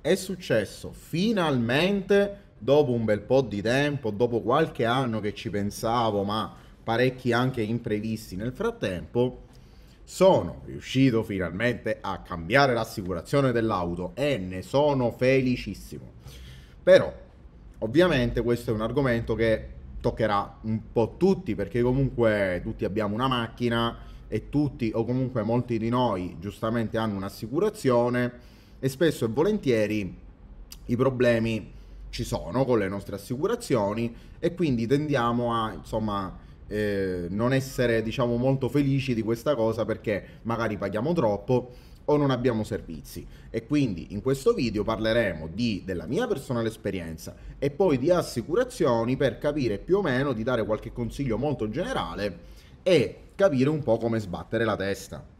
è successo finalmente dopo un bel po' di tempo, dopo qualche anno che ci pensavo, ma parecchi anche imprevisti nel frattempo, sono riuscito finalmente a cambiare l'assicurazione dell'auto e ne sono felicissimo. Però, ovviamente questo è un argomento che toccherà un po' tutti perché comunque tutti abbiamo una macchina e tutti o comunque molti di noi giustamente hanno un'assicurazione e spesso e volentieri i problemi ci sono con le nostre assicurazioni e quindi tendiamo a insomma eh, non essere diciamo molto felici di questa cosa perché magari paghiamo troppo o non abbiamo servizi e quindi in questo video parleremo di, della mia personale esperienza e poi di assicurazioni per capire più o meno di dare qualche consiglio molto generale e capire un po' come sbattere la testa.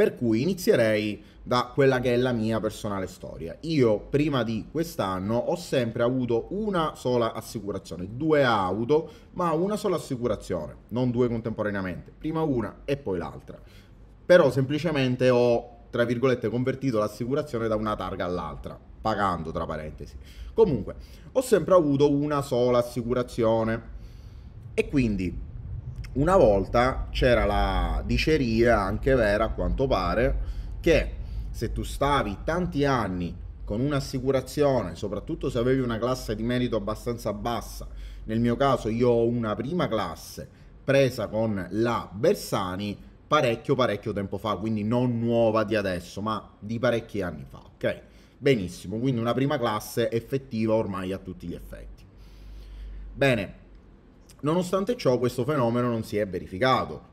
Per cui inizierei da quella che è la mia personale storia. Io prima di quest'anno ho sempre avuto una sola assicurazione, due auto, ma una sola assicurazione, non due contemporaneamente, prima una e poi l'altra. Però semplicemente ho, tra virgolette, convertito l'assicurazione da una targa all'altra, pagando tra parentesi. Comunque, ho sempre avuto una sola assicurazione e quindi una volta c'era la diceria, anche vera a quanto pare, che se tu stavi tanti anni con un'assicurazione, soprattutto se avevi una classe di merito abbastanza bassa, nel mio caso io ho una prima classe presa con la Bersani parecchio parecchio tempo fa, quindi non nuova di adesso, ma di parecchi anni fa, ok? Benissimo, quindi una prima classe effettiva ormai a tutti gli effetti. Bene, Nonostante ciò questo fenomeno non si è verificato.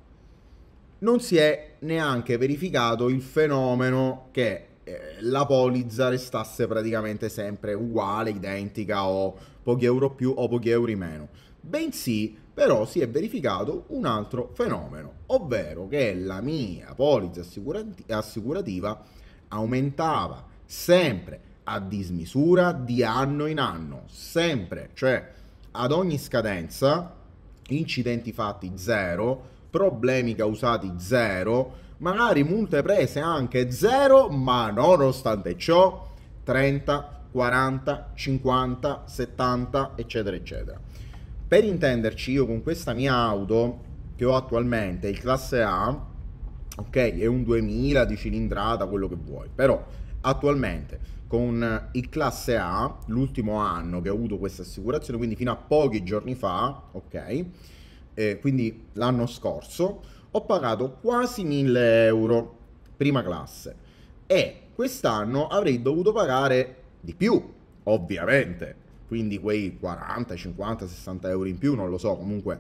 Non si è neanche verificato il fenomeno che eh, la polizza restasse praticamente sempre uguale, identica o pochi euro più o pochi euro in meno. Bensì, però, si è verificato un altro fenomeno, ovvero che la mia polizza assicurati- assicurativa aumentava sempre a dismisura di anno in anno, sempre, cioè ad ogni scadenza incidenti fatti zero, problemi causati zero, magari multe prese anche zero, ma nonostante ciò 30, 40, 50, 70, eccetera, eccetera. Per intenderci, io con questa mia auto che ho attualmente, il classe A, ok, è un 2000 di cilindrata, quello che vuoi, però attualmente con il classe A, l'ultimo anno che ho avuto questa assicurazione, quindi fino a pochi giorni fa, ok, eh, quindi l'anno scorso, ho pagato quasi 1000 euro prima classe e quest'anno avrei dovuto pagare di più, ovviamente, quindi quei 40, 50, 60 euro in più, non lo so, comunque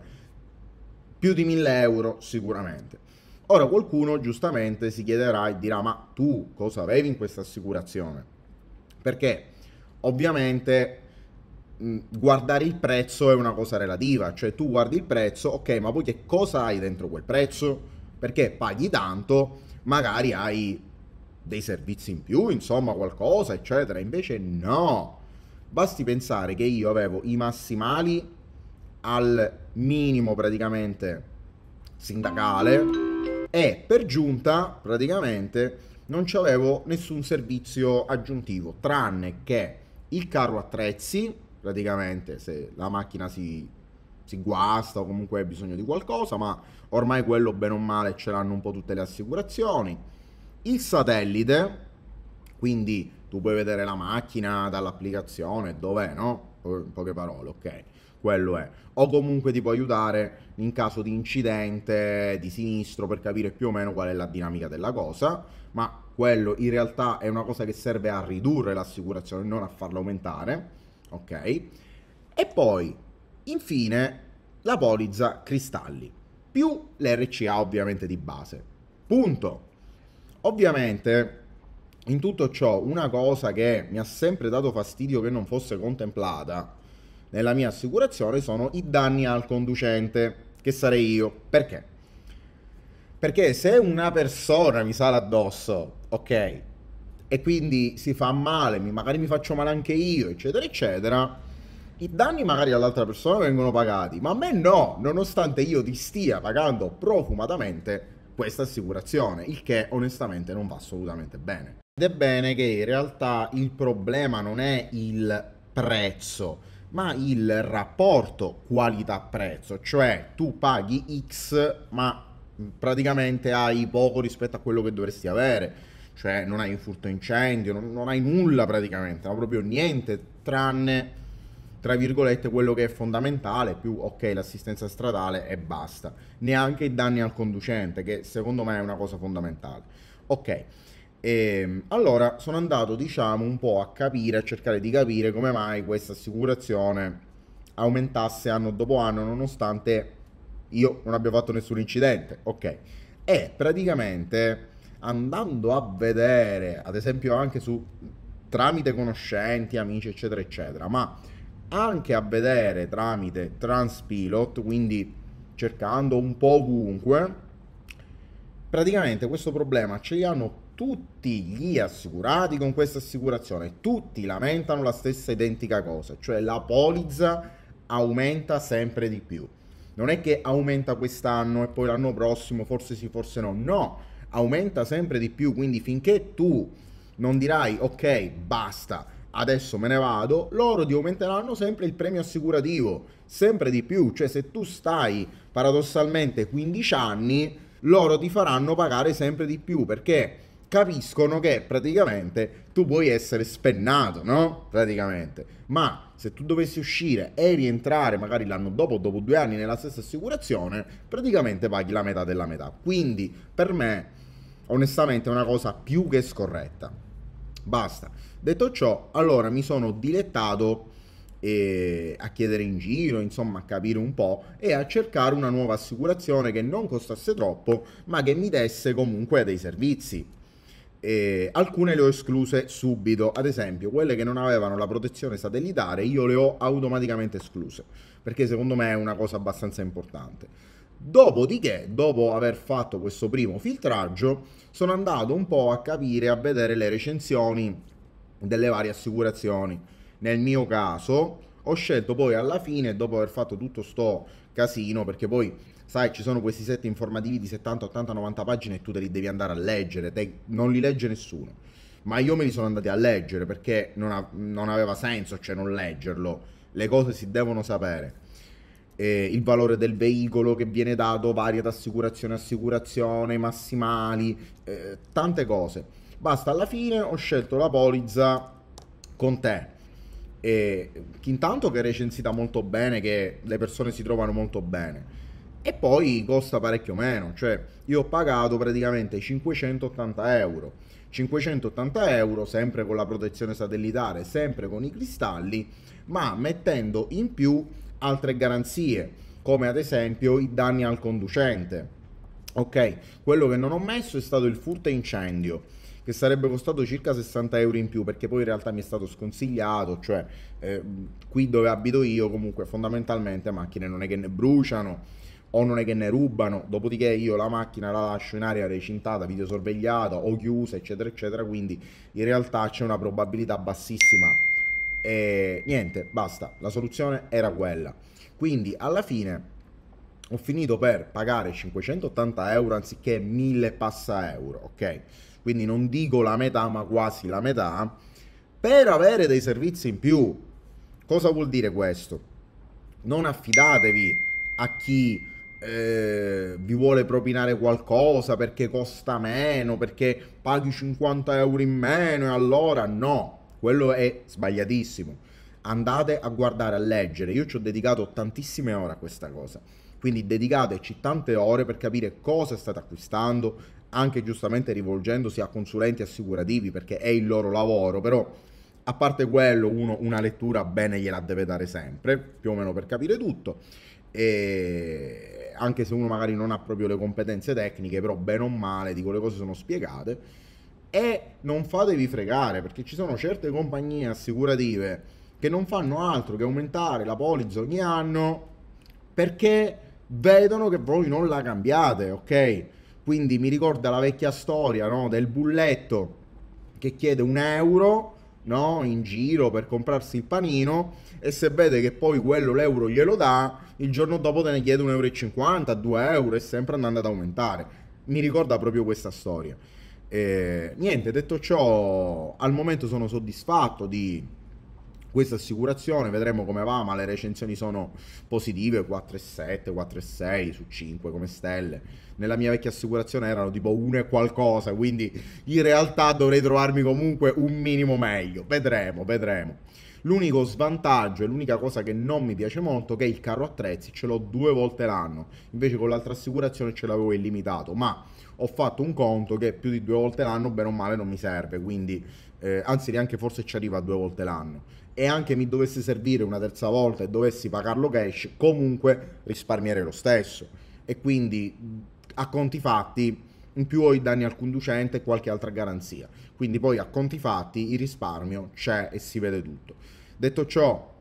più di 1000 euro sicuramente. Ora qualcuno giustamente si chiederà e dirà ma tu cosa avevi in questa assicurazione? perché ovviamente guardare il prezzo è una cosa relativa, cioè tu guardi il prezzo, ok, ma poi che cosa hai dentro quel prezzo? Perché paghi tanto, magari hai dei servizi in più, insomma qualcosa, eccetera, invece no. Basti pensare che io avevo i massimali al minimo praticamente sindacale e per giunta praticamente non avevo nessun servizio aggiuntivo, tranne che il carro attrezzi, praticamente se la macchina si, si guasta o comunque ha bisogno di qualcosa, ma ormai quello bene o male ce l'hanno un po' tutte le assicurazioni. Il satellite, quindi tu puoi vedere la macchina dall'applicazione, dov'è, no? In poche parole, ok quello è. O comunque ti può aiutare in caso di incidente di sinistro per capire più o meno qual è la dinamica della cosa, ma quello in realtà è una cosa che serve a ridurre l'assicurazione, non a farla aumentare, ok? E poi, infine, la polizza cristalli, più l'RCA ovviamente di base. Punto. Ovviamente, in tutto ciò, una cosa che mi ha sempre dato fastidio che non fosse contemplata nella mia assicurazione sono i danni al conducente, che sarei io. Perché? Perché se una persona mi sale addosso, ok, e quindi si fa male, magari mi faccio male anche io, eccetera, eccetera, i danni magari all'altra persona vengono pagati, ma a me no, nonostante io ti stia pagando profumatamente questa assicurazione, il che onestamente non va assolutamente bene. Ed è bene che in realtà il problema non è il prezzo, ma il rapporto qualità-prezzo, cioè tu paghi X ma praticamente hai poco rispetto a quello che dovresti avere cioè non hai un furto incendio, non, non, hai nulla praticamente, ma proprio niente, tranne, tra virgolette, quello che è fondamentale, più ok l'assistenza stradale e basta. Neanche i danni al conducente, che secondo me è una cosa fondamentale. Ok, e, ehm, allora sono andato diciamo un po' a capire, a cercare di capire come mai questa assicurazione aumentasse anno dopo anno nonostante io non abbia fatto nessun incidente, ok? E praticamente andando a vedere, ad esempio anche su tramite conoscenti, amici, eccetera, eccetera, ma anche a vedere tramite Transpilot, quindi cercando un po' ovunque, praticamente questo problema ce li hanno tutti gli assicurati con questa assicurazione, tutti lamentano la stessa identica cosa, cioè la polizza aumenta sempre di più. Non è che aumenta quest'anno e poi l'anno prossimo, forse sì, forse no, no, aumenta sempre di più, quindi finché tu non dirai ok, basta, adesso me ne vado, loro ti aumenteranno sempre il premio assicurativo, sempre di più, cioè se tu stai paradossalmente 15 anni, loro ti faranno pagare sempre di più perché capiscono che praticamente tu puoi essere spennato, no? Praticamente. Ma se tu dovessi uscire e rientrare magari l'anno dopo dopo due anni nella stessa assicurazione, praticamente paghi la metà della metà. Quindi per me, onestamente, è una cosa più che scorretta. Basta. Detto ciò, allora mi sono dilettato eh, a chiedere in giro, insomma a capire un po' e a cercare una nuova assicurazione che non costasse troppo ma che mi desse comunque dei servizi e alcune le ho escluse subito, ad esempio quelle che non avevano la protezione satellitare io le ho automaticamente escluse, perché secondo me è una cosa abbastanza importante. Dopodiché, dopo aver fatto questo primo filtraggio, sono andato un po' a capire, a vedere le recensioni delle varie assicurazioni. Nel mio caso ho scelto poi alla fine, dopo aver fatto tutto sto casino, perché poi sai, ci sono questi set informativi di 70, 80, 90 pagine e tu te li devi andare a leggere, te, non li legge nessuno. Ma io me li sono andati a leggere perché non, ha, non aveva senso, cioè non leggerlo, le cose si devono sapere. Eh, il valore del veicolo che viene dato varia da assicurazione a assicurazione, massimali, eh, tante cose. Basta, alla fine ho scelto la polizza con te. E, intanto che è recensita molto bene, che le persone si trovano molto bene e poi costa parecchio meno, cioè io ho pagato praticamente 580 euro. 580 euro sempre con la protezione satellitare, sempre con i cristalli, ma mettendo in più altre garanzie, come ad esempio i danni al conducente. Ok, quello che non ho messo è stato il furto e incendio, che sarebbe costato circa 60 euro in più, perché poi in realtà mi è stato sconsigliato, cioè eh, qui dove abito io comunque fondamentalmente macchine non è che ne bruciano, o non è che ne rubano, dopodiché io la macchina la lascio in area recintata, videosorvegliata o chiusa, eccetera, eccetera, quindi in realtà c'è una probabilità bassissima. E niente, basta, la soluzione era quella. Quindi alla fine ho finito per pagare 580 euro anziché 1000 passa euro, ok? Quindi non dico la metà, ma quasi la metà, per avere dei servizi in più. Cosa vuol dire questo? Non affidatevi a chi eh, vi vuole propinare qualcosa perché costa meno, perché paghi 50 euro in meno e allora no, quello è sbagliatissimo. Andate a guardare, a leggere. Io ci ho dedicato tantissime ore a questa cosa. Quindi dedicateci tante ore per capire cosa state acquistando, anche giustamente rivolgendosi a consulenti assicurativi perché è il loro lavoro, però a parte quello uno una lettura bene gliela deve dare sempre, più o meno per capire tutto. E anche se uno magari non ha proprio le competenze tecniche, però bene o male, dico le cose sono spiegate. E non fatevi fregare, perché ci sono certe compagnie assicurative che non fanno altro che aumentare la polizza ogni anno perché vedono che voi non la cambiate, ok? Quindi mi ricorda la vecchia storia no? del bulletto che chiede un euro no? in giro per comprarsi il panino e se vede che poi quello l'euro glielo dà, il giorno dopo te ne chiede 1,50 euro, 2 euro e sempre andando ad aumentare. Mi ricorda proprio questa storia. E, eh, niente, detto ciò, al momento sono soddisfatto di questa assicurazione, vedremo come va, ma le recensioni sono positive, 4,7, 4,6 su 5 come stelle. Nella mia vecchia assicurazione erano tipo 1 e qualcosa, quindi in realtà dovrei trovarmi comunque un minimo meglio. Vedremo, vedremo. L'unico svantaggio e l'unica cosa che non mi piace molto è che il carro attrezzi ce l'ho due volte l'anno, invece con l'altra assicurazione ce l'avevo illimitato, ma ho fatto un conto che più di due volte l'anno bene o male non mi serve, quindi eh, anzi neanche forse ci arriva due volte l'anno e anche mi dovesse servire una terza volta e dovessi pagarlo cash, comunque risparmierei lo stesso. E quindi a conti fatti, in più ho i danni al conducente e qualche altra garanzia. Quindi poi a conti fatti il risparmio c'è e si vede tutto. Detto ciò,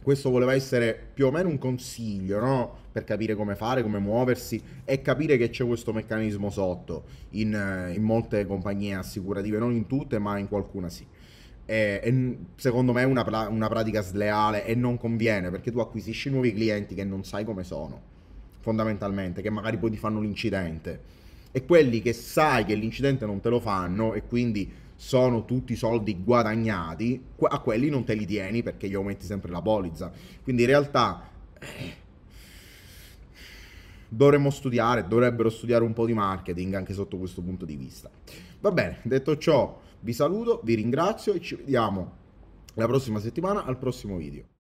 questo voleva essere più o meno un consiglio, no? Per capire come fare, come muoversi e capire che c'è questo meccanismo sotto in, eh, in, molte compagnie assicurative, non in tutte, ma in qualcuna sì. E, e secondo me è una, una pratica sleale e non conviene perché tu acquisisci nuovi clienti che non sai come sono, fondamentalmente, che magari poi ti fanno l'incidente e quelli che sai che l'incidente non te lo fanno e quindi sono tutti soldi guadagnati, a quelli non te li tieni perché gli aumenti sempre la polizza. Quindi in realtà eh, dovremmo studiare, dovrebbero studiare un po' di marketing anche sotto questo punto di vista. Va bene, detto ciò vi saluto, vi ringrazio e ci vediamo la prossima settimana al prossimo video.